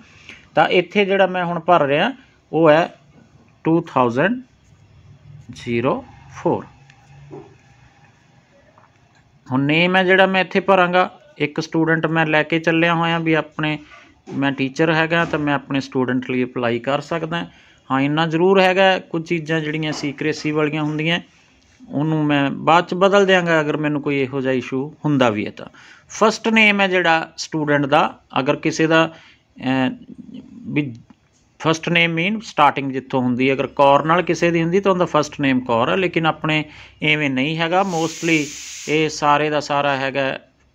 ਤਾਂ ਇੱਥੇ ਜਿਹੜਾ ਮੈਂ ਹੁਣ ਭਰ ਰਿਹਾ ਉਹ ਹੈ 2000 04 ਹੁਣ ਨੇਮ ਹੈ ਜਿਹੜਾ ਮੈਂ ਇੱਥੇ ਭਰਾਂਗਾ ਇੱਕ ਸਟੂਡੈਂਟ ਮੈਂ ਲੈ ਕੇ ਚੱਲਿਆ ਹੋਇਆ ਵੀ ਆਪਣੇ ਮੈਂ ਟੀਚਰ ਹੈਗਾ ਤਾਂ ਮੈਂ ਆਪਣੇ ਸਟੂਡੈਂਟ ਲਈ ਅਪਲਾਈ ਕਰ ਸਕਦਾ ਹਾਂ ਇੰਨਾ ਜ਼ਰੂਰ ਹੈਗਾ ਕੁਝ ਚੀਜ਼ਾਂ ਜਿਹੜੀਆਂ ਸੀਕ੍ਰੇਸੀ ਵਾਲੀਆਂ ਹੁੰਦੀਆਂ ਉਹਨੂੰ ਮੈਂ ਬਾਅਦ ਚ ਬਦਲ ਦਿਆਂਗਾ ਅਗਰ ਮੈਨੂੰ ਕੋਈ ਇਹੋ ਜਿਹਾ ਇਸ਼ੂ ਹੁੰਦਾ ਵੀ ਹੈ ਤਾਂ ਫਸਟ ਨੇਮ ਹੈ ਜਿਹੜਾ ਸਟੂਡੈਂਟ ਦਾ ਅਗਰ ਕਿਸੇ ਦਾ ਵੀ ਫਸਟ ਨੇਮ ਮੀਨ ਸਟਾਰਟਿੰਗ ਜਿੱਥੋਂ ਹੁੰਦੀ ਹੈ ਅਗਰ ਕੌਰ ਨਾਲ ਕਿਸੇ ਦੀ ਹੁੰਦੀ ਤਾਂ ਉਹਦਾ ਫਸਟ ਨੇਮ ਕੌਰ ਹੈ ਲੇਕਿਨ ਆਪਣੇ ਐਵੇਂ ਨਹੀਂ ਹੈਗਾ ਮੋਸਟਲੀ ਇਹ ਸਾਰੇ ਦਾ ਸਾਰਾ ਹੈਗਾ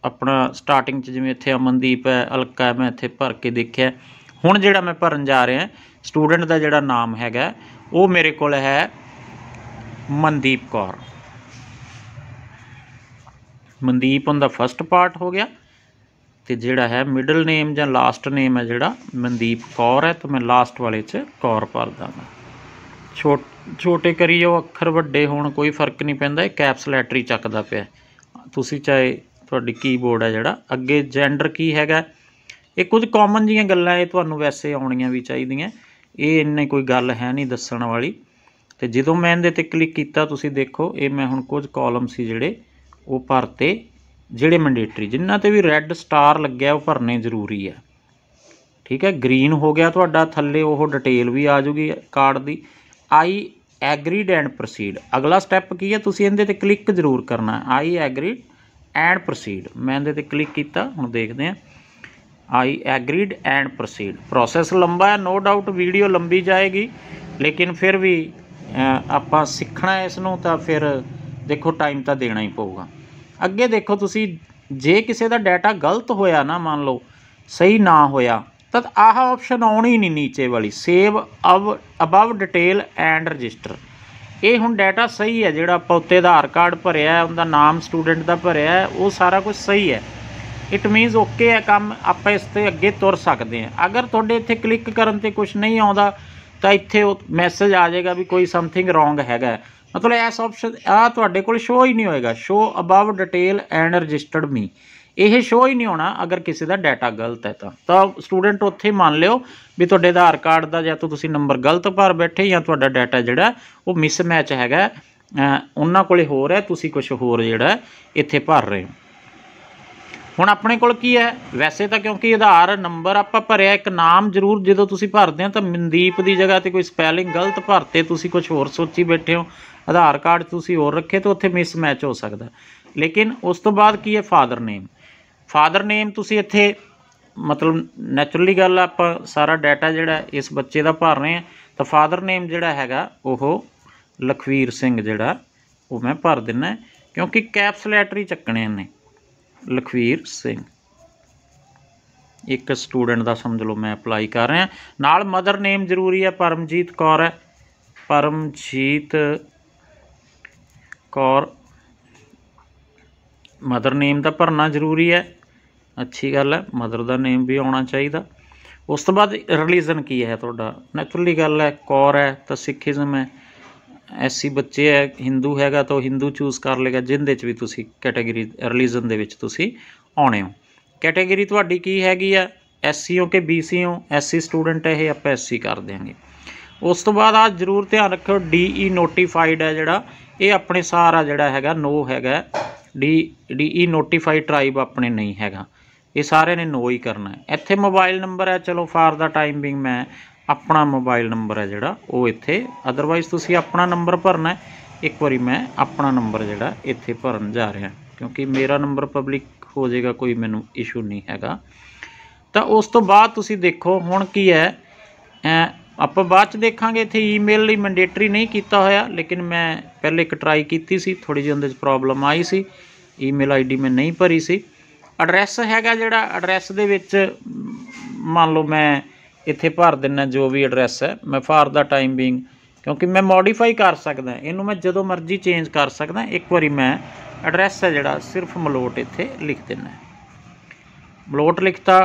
ਆਪਣਾ ਸਟਾਰਟਿੰਗ 'ਚ ਜਿਵੇਂ ਇੱਥੇ ਅਮਨਦੀਪ ਹੈ ਅਲਕਾ ਹੈ ਮੈਂ ਇੱਥੇ ਭਰ ਕੇ ਦੇਖਿਆ ਹੁਣ ਜਿਹੜਾ ਮੈਂ ਭਰਨ ਜਾ ਰਿਹਾ ਸਟੂਡੈਂਟ ਦਾ ਜਿਹੜਾ ਨਾਮ ਹੈਗਾ ਉਹ ਮੇਰੇ ਕੋਲ ਹੈ ਮਨਦੀਪ ਕੌਰ ਮਨਦੀਪ ਹੁੰਦਾ ਫਸਟ ਪਾਰਟ ਹੋ ਗਿਆ ਤੇ ਜਿਹੜਾ ਹੈ ਮਿਡਲ ਨੇਮ ਜਾਂ ਲਾਸਟ ਨੇਮ ਹੈ ਜਿਹੜਾ ਮਨਦੀਪ ਕੌਰ ਹੈ ਤਾਂ ਮੈਂ ਲਾਸਟ ਵਾਲੇ 'ਚ ਕੌਰ ਭਰ ਦਾਂਗਾ ਛੋਟੇ ਕਰੀਓ ਅੱਖਰ ਵੱਡੇ ਹੋਣ ਕੋਈ ਫਰਕ ਨਹੀਂ ਪੈਂਦਾ ਇਹ ਕੈਪਸ ਲੈਟਰੀ ਚੱਕਦਾ ਪਿਆ ਤੁਸੀਂ ਚਾਹੇ ਤੁਹਾਡੀ ਕੀਬੋਰਡ ਹੈ ਜਿਹੜਾ ਅੱਗੇ ਜੈਂਡਰ ਕੀ ਹੈਗਾ ਇਹ ਕੁਝ ਕਾਮਨ ਜੀਆਂ ਗੱਲਾਂ ਇਹ ਤੁਹਾਨੂੰ ਵੈਸੇ ਆਉਣੀਆਂ ਵੀ ਚਾਹੀਦੀਆਂ ਇਹ ਇੰਨੇ ਕੋਈ ਗੱਲ ਹੈ ਨਹੀਂ ਦੱਸਣ ਵਾਲੀ ਤੇ ਜਦੋਂ ਮੈਂ ਇਹਦੇ ਤੇ ਕਲਿੱਕ ਕੀਤਾ ਤੁਸੀਂ ਦੇਖੋ ਇਹ ਮੈਂ ਹੁਣ ਕੁਝ ਕਾਲਮ ਸੀ ਜਿਹੜੇ ਉਹ ਭਰਤੇ ਜਿਹੜੇ ਮੈਂਡੇਟਰੀ ਜਿਨ੍ਹਾਂ ਤੇ ਵੀ ਰੈੱਡ ਸਟਾਰ ਲੱਗਿਆ ਉਹ ਭਰਨੇ ਜ਼ਰੂਰੀ ਹੈ ਠੀਕ ਹੈ ਗ੍ਰੀਨ ਹੋ ਗਿਆ ਤੁਹਾਡਾ ਥੱਲੇ ਉਹ ਡਿਟੇਲ ਵੀ ਆ ਜੂਗੀ ਕਾਰਡ ਦੀ ਆਈ ਐਗਰੀਡ ਐਂਡ ਪ੍ਰੋਸੀਡ ਅਗਲਾ ਸਟੈਪ ਕੀ ਹੈ ਤੁਸੀਂ ਇਹਦੇ ਤੇ ਕਲਿੱਕ ਜ਼ਰੂਰ ਕਰਨਾ ਆਈ ਐਗਰੀਡ ਐਂਡ ਪ੍ਰੋਸੀਡ ਮੈਂ ਇਹਦੇ ਤੇ ਕਲਿੱਕ ਕੀਤਾ ਹੁਣ ਦੇਖਦੇ ਹਾਂ I agreed and proceed process ਲੰਬਾ ਹੈ ਨੋ ਡਾਊਟ ਵੀਡੀਓ ਲੰਬੀ ਜਾਏਗੀ ਲੇਕਿਨ ਫਿਰ ਵੀ ਆਪਾਂ ਸਿੱਖਣਾ ਇਸ ਨੂੰ ਤਾਂ ਫਿਰ ਦੇਖੋ ਟਾਈਮ ਤਾਂ ਦੇਣਾ ਹੀ ਪਊਗਾ ਅੱਗੇ ਦੇਖੋ ਤੁਸੀਂ ਜੇ ਕਿਸੇ ਦਾ ਡਾਟਾ ਗਲਤ ਹੋਇਆ ਨਾ ਮੰਨ ਲਓ ਸਹੀ ਨਾ ਹੋਇਆ ਤਦ ਆਹ ਆਪਸ਼ਨ ਆਉਣੀ ਨਹੀਂ ਨੀਚੇ ਵਾਲੀ ਸੇਵ ਅਬ ਅਬਵ ਡਿਟੇਲ ਐਂਡ ਰਜਿਸਟਰ ਇਹ ਹੁਣ ਡਾਟਾ ਸਹੀ ਹੈ ਜਿਹੜਾ ਆਪਾਂ ਉੱਤੇ ਆਧਾਰ ਕਾਰਡ ਭਰਿਆ ਉਹਦਾ ਨਾਮ ਸਟੂਡੈਂਟ ਦਾ ਭਰਿਆ ਉਹ ਸਾਰਾ ਕੁਝ ਸਹੀ ਹੈ ਇਟ ਮੀਨਸ ਓਕੇ ਹੈ ਕੰਮ ਆਪਾਂ ਇਸ ਤੇ ਅੱਗੇ ਤੁਰ ਸਕਦੇ ਹਾਂ ਅਗਰ ਤੁਹਾਡੇ ਇੱਥੇ ਕਲਿੱਕ ਕਰਨ ਤੇ ਕੁਝ ਨਹੀਂ ਆਉਂਦਾ ਤਾਂ ਇੱਥੇ ਉਹ ਮੈਸੇਜ ਆ ਜਾਏਗਾ ਵੀ ਕੋਈ ਸਮਥਿੰਗ ਰੋਂਗ ਹੈਗਾ ਮਤਲਬ ਇਸ ਆਪਸ਼ਨ ਆ ਤੁਹਾਡੇ ਕੋਲ ਸ਼ੋ ਹੀ ਨਹੀਂ ਹੋਏਗਾ show above detail and registered me ਇਹ ਸ਼ੋ ਹੀ ਨਹੀਂ ਹੋਣਾ ਅਗਰ ਕਿਸੇ ਦਾ ਡਾਟਾ ਗਲਤ ਹੈ ਤਾਂ ਤਾਂ ਸਟੂਡੈਂਟ ਉੱਥੇ ਮੰਨ ਲਿਓ ਵੀ ਤੁਹਾਡੇ ਆਧਾਰ ਕਾਰਡ ਦਾ ਜਾਂ ਤਾਂ ਤੁਸੀਂ ਨੰਬਰ ਗਲਤ ਭਰ ਬੈਠੇ ਜਾਂ ਤੁਹਾਡਾ ਡਾਟਾ ਜਿਹੜਾ ਉਹ ਮਿਸਮੈਚ ਹੈਗਾ ਉਹਨਾਂ ਕੋਲੇ ਹੋਰ ਹੈ ਤੁਸੀਂ ਕੁਝ ਹੋਰ ਜਿਹੜਾ ਇੱਥੇ ਭਰ ਰਹੇ ਹੋ ਹੁਣ ਆਪਣੇ ਕੋਲ ਕੀ ਹੈ ਵੈਸੇ ਤਾਂ ਕਿਉਂਕਿ ਆਧਾਰ ਨੰਬਰ ਆਪਾਂ ਭਰਿਆ ਇੱਕ ਨਾਮ ਜ਼ਰੂਰ ਜਦੋਂ ਤੁਸੀਂ ਭਰਦੇ ਹੋ ਤਾਂ ਮਨਦੀਪ ਦੀ ਜਗ੍ਹਾ ਤੇ ਕੋਈ ਸਪੈਲਿੰਗ ਗਲਤ ਭਰਤੇ ਤੁਸੀਂ ਕੁਝ ਹੋਰ ਸੋਚੀ ਬੈਠੇ ਹੋ ਆਧਾਰ ਕਾਰਡ ਤੁਸੀਂ ਹੋਰ ਰੱਖੇ ਤਾਂ ਉੱਥੇ ਮਿਸਮੈਚ ਹੋ ਸਕਦਾ ਲੇਕਿਨ ਉਸ ਤੋਂ ਬਾਅਦ ਕੀ ਹੈ ਫਾਦਰ ਨੇਮ ਫਾਦਰ ਨੇਮ ਤੁਸੀਂ ਇੱਥੇ ਮਤਲਬ ਨੈਚੁਰਲੀ ਗੱਲ ਆਪਾਂ ਸਾਰਾ ਡਾਟਾ ਜਿਹੜਾ ਇਸ ਬੱਚੇ ਦਾ ਭਰ ਰਹੇ ਆ ਤਾਂ ਫਾਦਰ ਨੇਮ ਜਿਹੜਾ ਹੈਗਾ ਉਹ ਲਖਵੀਰ ਸਿੰਘ ਜਿਹੜਾ ਉਹ ਮੈਂ ਭਰ ਦਿੰਨਾ ਕਿਉਂਕਿ ਕੈਪਸ ਲੈਟਰ ਹੀ ਚੱਕਣੇ ਨੇ ਲਖਵੀਰ ਸਿੰਘ ਇੱਕ ਸਟੂਡੈਂਟ ਦਾ ਸਮਝ ਲਓ ਮੈਂ ਅਪਲਾਈ ਕਰ ਰਿਹਾ ਨਾਲ ਮਦਰ ਨੇਮ ਜ਼ਰੂਰੀ ਹੈ ਪਰਮਜੀਤ ਕੌਰ ਹੈ ਪਰਮਜੀਤ ਕੌਰ ਮਦਰ ਨੇਮ ਦਾ ਭਰਨਾ ਜ਼ਰੂਰੀ ਹੈ ਅੱਛੀ ਗੱਲ ਹੈ ਮਦਰ ਦਾ ਨੇਮ ਵੀ ਆਉਣਾ ਚਾਹੀਦਾ ਉਸ ਤੋਂ ਬਾਅਦ ਰਿਲੀਜਨ ਕੀ ਹੈ ਤੁਹਾਡਾ ਨੈਚੁਰਲੀ ਗੱਲ ਹੈ ਕੌਰ ਹੈ ਤਾਂ ਸਿੱਖੀਜ਼ਮ ਹੈ ਐਸੀ ਬੱਚੇ ਹੈ ਹਿੰਦੂ ਹੈਗਾ ਤਾਂ ਉਹ ਹਿੰਦੂ ਚੂਜ਼ ਕਰ ਲੇਗਾ ਜਿੰਦੇ ਚ ਵੀ ਤੁਸੀਂ ਕੈਟਾਗਰੀ ਰਿਲੀਜਨ ਦੇ ਵਿੱਚ ਤੁਸੀਂ ਆਉਣੇ ਹੋ ਕੈਟਾਗਰੀ ਤੁਹਾਡੀ ਕੀ ਹੈਗੀ ਆ ਐਸਸੀ ਹੋ ਕੇ ਬੀਸੀ ਹੋ ਐਸਸੀ ਸਟੂਡੈਂਟ ਹੈ ਇਹ ਆਪਾਂ ਐਸਸੀ ਕਰ ਦੇਾਂਗੇ ਉਸ ਤੋਂ ਬਾਅਦ ਆ ਜਰੂਰ ਧਿਆਨ ਰੱਖਿਓ ਡੀਈ ਨੋਟੀਫਾਈਡ e ਹੈ ਜਿਹੜਾ ਇਹ ਆਪਣੇ ਸਾਰਾ ਜਿਹੜਾ ਹੈਗਾ ਨੋ ਹੈਗਾ ਡੀ ਡੀਈ ਨੋਟੀਫਾਈਡ ਟ੍ਰਾਈਬ ਆਪਣੇ ਨਹੀਂ ਹੈਗਾ ਇਹ ਸਾਰੇ ਨੇ ਨੋ ਹੀ ਕਰਨਾ ਹੈ ਇੱਥੇ ਮੋਬਾਈਲ ਨੰਬਰ ਹੈ ਚਲੋ ਫਾਰ ਦਾ ਟਾਈਮ ਬਿੰਗ ਮੈਂ ਆਪਣਾ ਮੋਬਾਈਲ ਨੰਬਰ ਹੈ ਜਿਹੜਾ ਉਹ ਇੱਥੇ ਅਦਰਵਾਈਜ਼ ਤੁਸੀਂ ਆਪਣਾ ਨੰਬਰ ਭਰਨਾ ਹੈ ਇੱਕ ਵਾਰੀ ਮੈਂ ਆਪਣਾ ਨੰਬਰ ਜਿਹੜਾ ਇੱਥੇ ਭਰਨ ਜਾ ਰਿਹਾ ਕਿਉਂਕਿ ਮੇਰਾ ਨੰਬਰ ਪਬਲਿਕ ਹੋ ਜਾਏਗਾ ਕੋਈ ਮੈਨੂੰ ਇਸ਼ੂ ਨਹੀਂ ਹੈਗਾ ਤਾਂ ਉਸ ਤੋਂ ਬਾਅਦ ਤੁਸੀਂ ਦੇਖੋ ਹੁਣ ਕੀ ਹੈ ਆਪਾਂ ਬਾਅਦ ਚ ਦੇਖਾਂਗੇ ਇੱਥੇ ਈਮੇਲ ਲਈ ਮੈਂਡੇਟਰੀ ਨਹੀਂ ਕੀਤਾ ਹੋਇਆ ਲੇਕਿਨ ਮੈਂ ਪਹਿਲੇ ਇੱਕ ਟਰਾਈ ਕੀਤੀ ਸੀ ਥੋੜੀ ਜਿਹੀ ਉਹਦੇ ਚ ਪ੍ਰੋਬਲਮ ਆਈ ਸੀ ਈਮੇਲ ਆਈਡੀ ਮੈਂ ਨਹੀਂ ਭਰੀ ਸੀ ਐਡਰੈਸ ਹੈਗਾ ਜਿਹੜਾ ਐਡਰੈਸ ਦੇ ਵਿੱਚ ਮੰਨ ਲਓ ਮੈਂ ਇੱਥੇ ਭਰ ਦਿੰਨਾ ਜੋ ਵੀ ਐਡਰੈਸ ਹੈ ਮੈਂ ਫਾਰ ਦਾ ਟਾਈਮ ਬੀਇੰਗ ਕਿਉਂਕਿ ਮੈਂ ਮੋਡੀਫਾਈ ਕਰ ਸਕਦਾ ਇਹਨੂੰ ਮੈਂ ਜਦੋਂ ਮਰਜ਼ੀ ਚੇਂਜ ਕਰ ਸਕਦਾ ਇੱਕ ਵਾਰੀ ਮੈਂ ਐਡਰੈਸ ਹੈ ਜਿਹੜਾ ਸਿਰਫ ਮਲੋਟ ਇੱਥੇ ਲਿਖ ਦਿੰਨਾ ਮਲੋਟ ਲਿਖਤਾ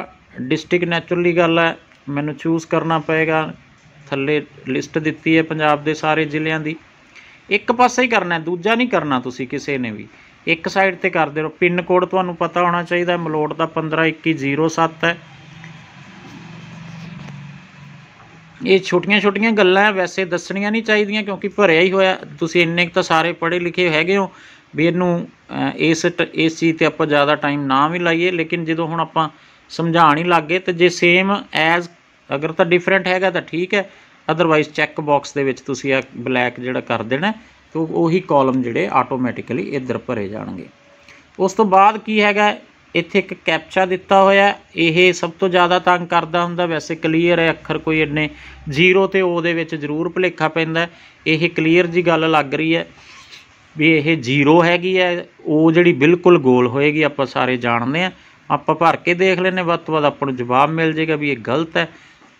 ਡਿਸਟ੍ਰਿਕਟ ਨੈਚੁਰਲੀ ਗੱਲ ਹੈ ਮੈਨੂੰ ਚੂਜ਼ ਕਰਨਾ ਪਏਗਾ ਥੱਲੇ ਲਿਸਟ ਦਿੱਤੀ ਹੈ ਪੰਜਾਬ ਦੇ ਸਾਰੇ ਜ਼ਿਲ੍ਹਿਆਂ ਦੀ ਇੱਕ ਪਾਸੇ ਹੀ ਕਰਨਾ ਦੂਜਾ ਨਹੀਂ ਕਰਨਾ ਤੁਸੀਂ ਕਿਸੇ ਨੇ ਵੀ ਇੱਕ ਸਾਈਡ ਤੇ ਦੇ ਰਹੋ ਪਿੰਨ ਕੋਡ ਤੁਹਾਨੂੰ ਪਤਾ ਹੋਣਾ ਚਾਹੀਦਾ ਮਲੋਟ ਦਾ 152107 ਹੈ ਇਹ ਛੋਟੀਆਂ-ਛੋਟੀਆਂ ਗੱਲਾਂ ਵੈਸੇ ਦੱਸਣੀਆਂ ਨਹੀਂ ਚਾਹੀਦੀਆਂ ਕਿਉਂਕਿ ਭਰਿਆ ਹੀ ਹੋਇਆ ਤੁਸੀਂ ਇੰਨੇ ਤਾਂ ਸਾਰੇ ਪੜ੍ਹੇ ਲਿਖੇ ਹੈਗੇ ਹੋ ਵੀ ਇਹਨੂੰ ਇਸ ਇਸ ਚੀਜ਼ ਤੇ ਆਪਾਂ ਜ਼ਿਆਦਾ ਟਾਈਮ ਨਾ ਵੀ ਲਾਈਏ ਲੇਕਿਨ ਜਦੋਂ ਹੁਣ ਆਪਾਂ ਸਮਝਾਣ ਹੀ ਲੱਗੇ ਤੇ ਜੇ ਸੇਮ ਐਜ਼ ਅਗਰ ਤਾਂ ਡਿਫਰੈਂਟ ਹੈਗਾ ਤਾਂ ਠੀਕ ਹੈ ਅਦਰਵਾਈਜ਼ ਚੈੱਕ ਬਾਕਸ ਦੇ ਵਿੱਚ ਤੁਸੀਂ ਇਹ ਬਲੈਕ ਜਿਹੜਾ ਕਰ ਦੇਣਾ ਤੋਂ ਉਹੀ ਕਾਲਮ ਜਿਹੜੇ ਆਟੋਮੈਟਿਕਲੀ ਇੱਧਰ ਭਰੇ ਜਾਣਗੇ ਉਸ ਤੋਂ ਬਾਅਦ ਕੀ ਹੈਗਾ ਇੱਥੇ ਇੱਕ ਕੈਪਚਾ ਦਿੱਤਾ ਹੋਇਆ ਇਹ ਸਭ ਤੋਂ ਜ਼ਿਆਦਾ ਤੰਗ ਕਰਦਾ ਹੁੰਦਾ ਵੈਸੇ ਕਲੀਅਰ ਹੈ ਅੱਖਰ ਕੋਈ ਇੰਨੇ 0 ਤੇ O ਦੇ ਵਿੱਚ ਜ਼ਰੂਰ ਭੁਲੇਖਾ ਪੈਂਦਾ ਇਹ ਕਲੀਅਰ ਜੀ ਗੱਲ ਲੱਗ ਰਹੀ ਹੈ ਵੀ ਇਹ 0 ਹੈਗੀ ਹੈ ਉਹ ਜਿਹੜੀ ਬਿਲਕੁਲ ਗੋਲ ਹੋਏਗੀ ਆਪਾਂ ਸਾਰੇ ਜਾਣਦੇ ਆ ਆਪਾਂ ਭਰ ਕੇ ਦੇਖ ਲੈਨੇ ਵੱਤ ਤੋਂ ਆਪਾਂ ਨੂੰ ਜਵਾਬ ਮਿਲ ਜੇਗਾ ਵੀ ਇਹ ਗਲਤ ਹੈ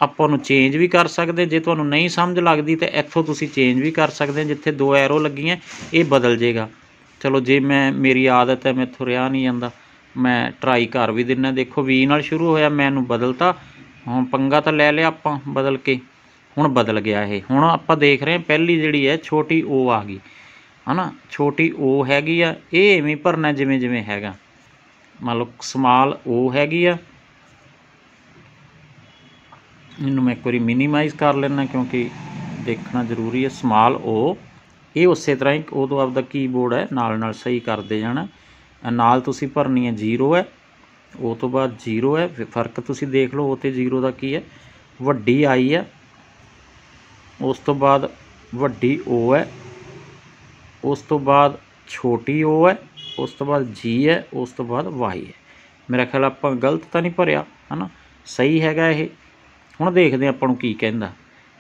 ਆਪਾਂ ਨੂੰ ਚੇਂਜ ਵੀ ਕਰ ਸਕਦੇ ਜੇ ਤੁਹਾਨੂੰ ਨਹੀਂ ਸਮਝ ਲੱਗਦੀ ਤਾਂ ਇੱਥੋਂ ਤੁਸੀਂ ਚੇਂਜ ਵੀ ਕਰ ਸਕਦੇ ਜਿੱਥੇ ਦੋ ਐਰੋ ਲੱਗੀਆਂ ਇਹ ਬਦਲ ਜੇਗਾ ਚਲੋ ਜੇ ਮੈਂ ਮੇਰੀ ਆਦਤ ਹੈ ਮੈਥੋਂ ਰਿਆ ਨਹੀਂ ਜਾਂਦਾ ਮੈਂ ਟਰਾਈ ਕਰ ਵੀ ਦਿੰਨਾ ਦੇਖੋ ਵੀ ਨਾਲ ਸ਼ੁਰੂ ਹੋਇਆ ਮੈਨੂੰ ਬਦਲਤਾ ਹੁਣ ਪੰਗਾ ਤਾਂ ਲੈ ਲਿਆ ਆਪਾਂ ਬਦਲ ਕੇ ਹੁਣ ਬਦਲ ਗਿਆ ਇਹ ਹੁਣ ਆਪਾਂ ਦੇਖ ਰਹੇ ਹਾਂ ਪਹਿਲੀ ਜਿਹੜੀ ਹੈ ਛੋਟੀ ਓ ਆ ਗਈ ਹਨਾ ਛੋਟੀ ਓ ਹੈਗੀ ਆ ਇਹ ਐਵੇਂ ਭਰਨਾ ਜਿਵੇਂ ਜਿਵੇਂ ਹੈਗਾ ਮੰਨ ਲਓ ਸਮਾਲ ਓ ਹੈਗੀ ਆ ਇਹਨੂੰ ਮੈਂ ਇੱਕ ਵਾਰੀ ਮਿਨੀਮਾਈਜ਼ ਕਰ ਲੈਣਾ ਕਿਉਂਕਿ ਦੇਖਣਾ ਜ਼ਰੂਰੀ ਹੈ ਸਮਾਲ ਓ ਇਹ ਉਸੇ ਤਰ੍ਹਾਂ ਹੀ ਉਦੋਂ ਆਪਦਾ ਕੀਬੋਰਡ ਹੈ ਨਾਲ ਨਾਲ ਸਹੀ ਕਰਦੇ ਜਾਣਾ ਨਾਲ ਤੁਸੀਂ ਭਰਨੀ ਹੈ 0 ਹੈ ਉਹ ਤੋਂ ਬਾਅਦ 0 ਹੈ ਫਰਕ ਤੁਸੀਂ ਦੇਖ ਲਓ ਉਹ ਤੇ 0 ਦਾ ਕੀ ਹੈ ਵੱਡੀ ਆਈ ਹੈ ਉਸ ਤੋਂ ਬਾਅਦ ਵੱਡੀ ਓ ਹੈ ਉਸ ਤੋਂ ਬਾਅਦ ਛੋਟੀ ਓ ਹੈ ਉਸ ਤੋਂ ਬਾਅਦ ਜੀ ਹੈ ਉਸ ਤੋਂ ਬਾਅਦ ਵਾਈ ਹੈ ਮੇਰਾ ਖਿਆਲ ਆਪਾਂ ਗਲਤ ਤਾਂ ਨਹੀਂ ਭਰਿਆ ਹਨਾ ਸਹੀ ਹੈਗਾ ਇਹ ਹੁਣ ਦੇਖਦੇ ਆਪਾਂ ਨੂੰ ਕੀ ਕਹਿੰਦਾ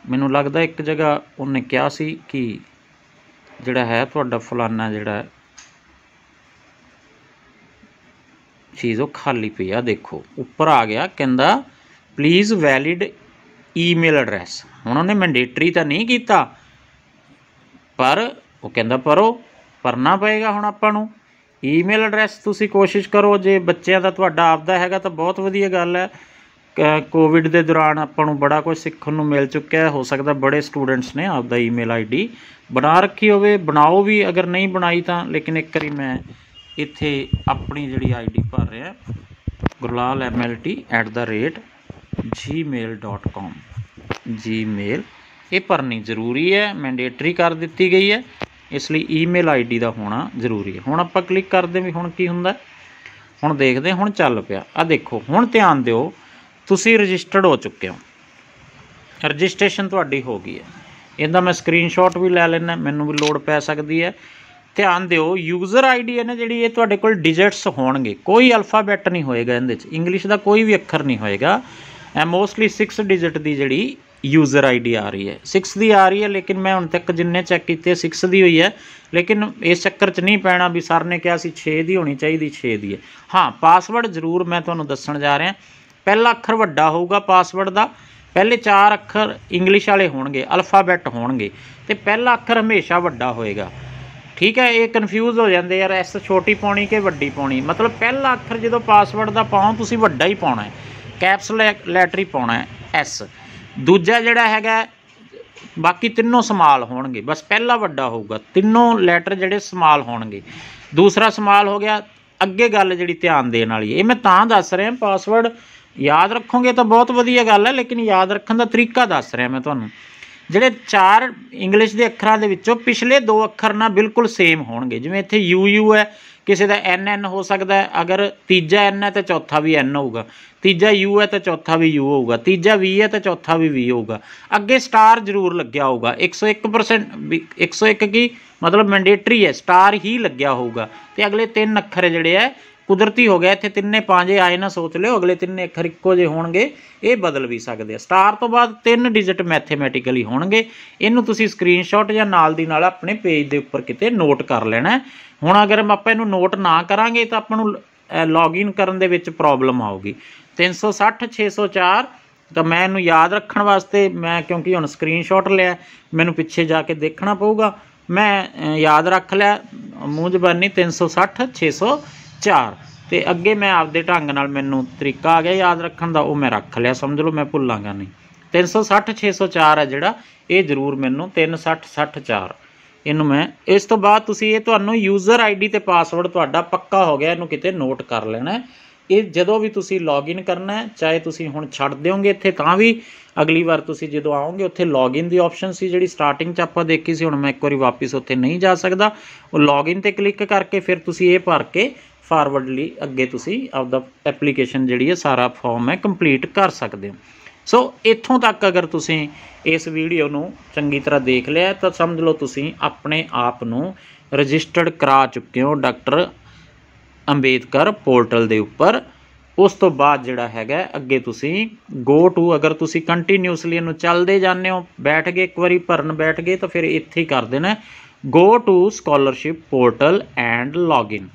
ਮੈਨੂੰ ਲੱਗਦਾ ਇੱਕ ਜਗ੍ਹਾ ਉਹਨੇ ਕਿਹਾ ਸੀ ਕਿ ਜਿਹੜਾ ਹੈ ਤੁਹਾਡਾ ਫਲਾਨਾ ਜਿਹੜਾ ਚੀਜ਼ ਉਹ ਖਾਲੀ ਪਈ ਆ ਦੇਖੋ ਉੱਪਰ ਆ ਗਿਆ ਕਹਿੰਦਾ ਪਲੀਜ਼ ਵੈਲਿਡ ਈਮੇਲ ਐਡਰੈਸ ਹੁਣ ਉਹਨੇ ਮੈਂਡੇਟਰੀ ਤਾਂ ਨਹੀਂ ਕੀਤਾ ਪਰ ਉਹ ਕਹਿੰਦਾ ਪਰੋ ਭਰਨਾ ਪਏਗਾ ਹੁਣ ਆਪਾਂ ਨੂੰ ਈਮੇਲ ਐਡਰੈਸ ਤੁਸੀਂ ਕੋਸ਼ਿਸ਼ ਕਰੋ ਜੇ ਬੱਚਿਆਂ ਦਾ ਤੁਹਾਡਾ ਆਪਦਾ ਹੈਗਾ ਤਾਂ ਬਹੁਤ ਵਧੀਆ ਗੱਲ ਹੈ ਕੋਵਿਡ ਦੇ ਦੌਰਾਨ ਆਪਾਂ ਨੂੰ ਬੜਾ ਕੁਝ ਸਿੱਖਣ ਨੂੰ ਮਿਲ ਚੁੱਕਿਆ ਹੋ ਸਕਦਾ ਬੜੇ ਸਟੂਡੈਂਟਸ ਨੇ ਆਪਦਾ ਈਮੇਲ ਆਈਡੀ ਬਣਾ ਰੱਖੀ ਹੋਵੇ ਬਣਾਓ ਵੀ ਅਗਰ ਨਹੀਂ ਬਣਾਈ ਤਾਂ ਲੇਕਿਨ ਇੱਕ ਵਾਰੀ ਮੈਂ ਇੱਥੇ ਆਪਣੀ ਜਿਹੜੀ ਆਈਡੀ ਭਰ ਰਿਹਾ ਗੁਰਲਾਲ mlt@gmail.com gmail ਇਹ ਭਰਨੀ ਜ਼ਰੂਰੀ ਹੈ ਮੈਂਡੇਟਰੀ ਕਰ ਦਿੱਤੀ ਗਈ ਹੈ ਇਸ ਲਈ ਈਮੇਲ ਆਈਡੀ ਦਾ ਹੋਣਾ ਜ਼ਰੂਰੀ ਹੈ ਹੁਣ ਆਪਾਂ ਕਲਿੱਕ ਕਰਦੇ ਵੀ ਹੁਣ ਕੀ ਹੁੰਦਾ ਹੁਣ ਦੇਖਦੇ ਹੁਣ ਚੱਲ ਪਿਆ ਆ ਦੇਖੋ ਹੁਣ ਧਿਆਨ ਦਿਓ ਤੁਸੀਂ ਰਜਿਸਟਰਡ ਹੋ ਚੁੱਕੇ ਹੋ ਰਜਿਸਟ੍ਰੇਸ਼ਨ ਤੁਹਾਡੀ ਹੋ ਗਈ ਹੈ ਇਹਦਾ ਮੈਂ ਸਕਰੀਨਸ਼ਾਟ ਵੀ ਲੈ ਲੈਣਾ ਮੈਨੂੰ ਵੀ ਲੋੜ ਪੈ ਸਕਦੀ ਹੈ ਧਿਆਨ ਦਿਓ ਯੂਜ਼ਰ ਆਈਡੀ ਹੈ ਨਾ ਜਿਹੜੀ ਇਹ ਤੁਹਾਡੇ ਕੋਲ ਡਿਜਿਟਸ ਹੋਣਗੇ ਕੋਈ ਅਲਫਾਬੈਟ ਨਹੀਂ ਹੋਏਗਾ ਇਹਦੇ ਵਿੱਚ ਇੰਗਲਿਸ਼ ਦਾ ਕੋਈ ਵੀ ਅੱਖਰ ਨਹੀਂ ਹੋਏਗਾ ਐ ਮੋਸਟਲੀ 6 ਡਿਜਿਟ ਦੀ ਜਿਹੜੀ ਯੂਜ਼ਰ ਆਈਡੀ ਆ ਰਹੀ ਹੈ 6 ਦੀ ਆ ਰਹੀ ਹੈ ਲੇਕਿਨ ਮੈਂ ਹੁਣ ਤੱਕ ਜਿੰਨੇ ਚੈੱਕ ਕੀਤੇ 6 ਦੀ ਹੋਈ ਹੈ ਲੇਕਿਨ ਇਸ ਚੱਕਰ 'ਚ ਨਹੀਂ ਪੈਣਾ ਵੀ ਸਰ ਨੇ ਕਿਹਾ ਸੀ 6 ਦੀ ਹੋਣੀ ਚਾਹੀਦੀ 6 ਦੀ ਹੈ ਹਾਂ ਪਾਸਵਰਡ ਜ਼ਰੂਰ ਮੈਂ ਤੁਹਾਨੂੰ ਦੱਸਣ ਜਾ ਰਿਹਾ ਪਹਿਲਾ ਅੱਖਰ ਵੱਡਾ ਹੋਊਗਾ ਪਾਸਵਰਡ ਦਾ ਪਹਿਲੇ ਚਾਰ ਅੱਖਰ ਇੰਗਲਿਸ਼ ਵਾਲੇ ਹੋਣਗੇ ਅਲਫਾਬੈਟ ਹੋਣਗੇ ਤੇ ਪਹਿਲਾ ਅੱਖਰ ਹਮੇਸ਼ਾ ਵੱਡਾ ਹੋਏਗਾ ਠੀਕ ਹੈ ਇਹ ਕਨਫਿਊਜ਼ ਹੋ ਜਾਂਦੇ ਯਾਰ ਐਸ ਛੋਟੀ ਪਾਉਣੀ ਕਿ ਵੱਡੀ ਪਾਉਣੀ ਮਤਲਬ ਪਹਿਲਾ ਅੱਖਰ ਜਦੋਂ ਪਾਸਵਰਡ ਦਾ ਪਾਉ ਤੁਸੀਂ ਵੱਡਾ ਹੀ ਪਾਉਣਾ ਹੈ ਕੈਪਸ ਲੈਟਰ ਹੀ ਪਾਉਣਾ ਹੈ ਐਸ ਦੂਜਾ ਜਿਹੜਾ ਹੈਗਾ ਬਾਕੀ ਤਿੰਨੋਂ ਸਮਾਲ ਹੋਣਗੇ ਬਸ ਪਹਿਲਾ ਵੱਡਾ ਹੋਊਗਾ ਤਿੰਨੋਂ ਲੈਟਰ ਜਿਹੜੇ ਸਮਾਲ ਹੋਣਗੇ ਦੂਸਰਾ ਸਮਾਲ ਹੋ ਗਿਆ ਅੱਗੇ ਗੱਲ ਜਿਹੜੀ ਧਿਆਨ ਦੇਣ ਵਾਲੀ ਇਹ ਮੈਂ ਤਾਂ ਦੱਸ ਰਿਹਾ ਪਾਸਵਰਡ ਯਾਦ ਰੱਖੋਗੇ ਤਾਂ ਬਹੁਤ ਵਧੀਆ ਗੱਲ ਹੈ ਲੇਕਿਨ ਯਾਦ ਰੱਖਣ ਦਾ ਤਰੀਕਾ ਦੱਸ ਰਿਹਾ ਮੈਂ ਤੁਹਾਨੂੰ ਜਿਹੜੇ ਚਾਰ ਇੰਗਲਿਸ਼ ਦੇ ਅੱਖਰਾਂ ਦੇ ਵਿੱਚੋਂ ਪਿਛਲੇ ਦੋ ਅੱਖਰ ਨਾਲ ਬਿਲਕੁਲ ਸੇਮ ਹੋਣਗੇ ਜਿਵੇਂ ਇੱਥੇ ਯੂ ਯੂ ਹੈ ਕਿਸੇ ਦਾ ਐਨ ਐਨ ਹੋ ਸਕਦਾ ਹੈ ਅਗਰ ਤੀਜਾ ਐਨ ਹੈ ਤਾਂ ਚੌਥਾ ਵੀ ਐਨ ਹੋਊਗਾ ਤੀਜਾ ਯੂ ਹੈ ਤਾਂ ਚੌਥਾ ਵੀ ਯੂ ਹੋਊਗਾ ਤੀਜਾ ਵੀ ਹੈ ਤਾਂ ਚੌਥਾ ਵੀ ਵੀ ਹੋਊਗਾ ਅੱਗੇ ਸਟਾਰ ਜ਼ਰੂਰ ਲੱਗਿਆ ਹੋਊਗਾ 101% 101 ਕੀ ਮਤਲਬ ਮੈਂਡੇਟਰੀ ਹੈ ਸਟਾਰ ਹੀ ਲੱਗਿਆ ਹੋਊਗਾ ਤੇ ਅਗਲੇ ਤਿੰਨ ਅੱਖਰ ਜਿਹੜੇ ਹੈ ਕੁਦਰਤੀ ਹੋ ਗਿਆ ਇੱਥੇ ਤਿੰਨੇ ਪਾਂਜੇ ਆਏ ਨਾ ਸੋਚ ਲਿਓ ਅਗਲੇ ਤਿੰਨੇ ਅੱਖਰ ਇੱਕੋ ਜਿਹੇ ਹੋਣਗੇ ਇਹ ਬਦਲ ਵੀ ਸਕਦੇ ਆ ਸਟਾਰ ਤੋਂ ਬਾਅਦ ਤਿੰਨ ਡਿਜਿਟ ਮੈਥਮੈਟਿਕਲੀ ਹੋਣਗੇ ਇਹਨੂੰ ਤੁਸੀਂ ਸਕਰੀਨਸ਼ਾਟ ਜਾਂ ਨਾਲ ਦੀ ਨਾਲ ਆਪਣੇ ਪੇਜ ਦੇ ਉੱਪਰ ਕਿਤੇ ਨੋਟ ਕਰ ਲੈਣਾ ਹੁਣ ਅਗਰ ਆਪਾਂ ਇਹਨੂੰ ਨੋਟ ਨਾ ਕਰਾਂਗੇ ਤਾਂ ਆਪਾਂ ਨੂੰ ਲੌਗਇਨ ਕਰਨ ਦੇ ਵਿੱਚ ਪ੍ਰੋਬਲਮ ਆਊਗੀ 360 604 ਤਾਂ ਮੈਂ ਇਹਨੂੰ ਯਾਦ ਰੱਖਣ ਵਾਸਤੇ ਮੈਂ ਕਿਉਂਕਿ ਹੁਣ ਸਕਰੀਨਸ਼ਾਟ ਲਿਆ ਮੈਨੂੰ ਪਿੱਛੇ ਜਾ ਕੇ ਦੇਖਣਾ ਪਊਗਾ ਮੈਂ ਯਾਦ ਰੱਖ ਲਿਆ ਮੂੰਹ ਜ਼ਬਾਨੀ 360 600 4 ਤੇ ਅੱਗੇ ਮੈਂ ਆਪਦੇ ਢੰਗ ਨਾਲ ਮੈਨੂੰ ਤਰੀਕਾ ਆ ਗਿਆ ਯਾਦ ਰੱਖਣ ਦਾ ਉਹ ਮੈਂ ਰੱਖ ਲਿਆ ਸਮਝ ਲਓ ਮੈਂ ਭੁੱਲਾਂਗਾ ਨਹੀਂ 360 604 ਹੈ ਜਿਹੜਾ ਇਹ ਜ਼ਰੂਰ ਮੈਨੂੰ 360 604 ਇਹਨੂੰ ਮੈਂ ਇਸ ਤੋਂ ਬਾਅਦ ਤੁਸੀਂ ਇਹ ਤੁਹਾਨੂੰ ਯੂਜ਼ਰ ਆਈਡੀ ਤੇ ਪਾਸਵਰਡ ਤੁਹਾਡਾ ਪੱਕਾ ਹੋ ਗਿਆ ਇਹਨੂੰ ਕਿਤੇ ਨੋਟ ਕਰ ਲੈਣਾ ਇਹ ਜਦੋਂ ਵੀ ਤੁਸੀਂ ਲੌਗਇਨ ਕਰਨਾ ਹੈ ਚਾਹੇ ਤੁਸੀਂ ਹੁਣ ਛੱਡ ਦਿਓਗੇ ਇੱਥੇ ਤਾਂ ਵੀ ਅਗਲੀ ਵਾਰ ਤੁਸੀਂ ਜਦੋਂ ਆਓਗੇ ਉੱਥੇ ਲੌਗਇਨ ਦੀ ਆਪਸ਼ਨ ਸੀ ਜਿਹੜੀ ਸਟਾਰਟਿੰਗ 'ਚ ਆਪਾਂ ਦੇਖੀ ਸੀ ਹੁਣ ਮੈਂ ਇੱਕ ਵਾਰੀ ਵਾਪਸ ਉੱਥੇ ਨਹੀਂ ਜਾ ਸਕਦਾ ਉਹ ਲੌਗਇਨ ਤੇ ਕਲਿੱਕ ਕਰਕੇ ਫਿਰ ਤੁਸੀਂ ਇਹ ਭਰ ਕੇ ਫਾਰਵਰਡਲੀ ਅੱਗੇ ਤੁਸੀਂ ਆਪਦਾ ਐਪਲੀਕੇਸ਼ਨ ਜਿਹੜੀ ਹੈ ਸਾਰਾ ਫਾਰਮ ਹੈ ਕੰਪਲੀਟ ਕਰ ਸਕਦੇ ਹੋ ਸੋ ਇੱਥੋਂ ਤੱਕ ਅਗਰ ਤੁਸੀਂ ਇਸ ਵੀਡੀਓ ਨੂੰ ਚੰਗੀ ਤਰ੍ਹਾਂ ਦੇਖ ਲਿਆ ਤਾਂ ਸਮਝ ਲਓ ਤੁਸੀਂ ਆਪਣੇ ਆਪ ਨੂੰ ਰਜਿਸਟਰਡ ਕਰਾ ਚੁੱਕੇ ਹੋ ਡਾਕਟਰ ਅੰਬੇਦਕਰ ਪੋਰਟਲ ਦੇ ਉੱਪਰ ਉਸ ਤੋਂ ਬਾਅਦ ਜਿਹੜਾ ਹੈਗਾ ਅੱਗੇ ਤੁਸੀਂ ਗੋ ਟੂ ਅਗਰ ਤੁਸੀਂ ਕੰਟੀਨਿਊਸਲੀ ਇਹਨੂੰ ਚੱਲਦੇ ਜਾਂਦੇ ਹੋ ਬੈਠ ਕੇ ਇੱਕ ਵਾਰੀ ਭਰਨ ਬੈਠ ਗਏ ਤਾਂ ਫਿਰ ਇੱਥੇ ਹੀ ਕਰ ਦੇਣਾ go to scholarship portal and login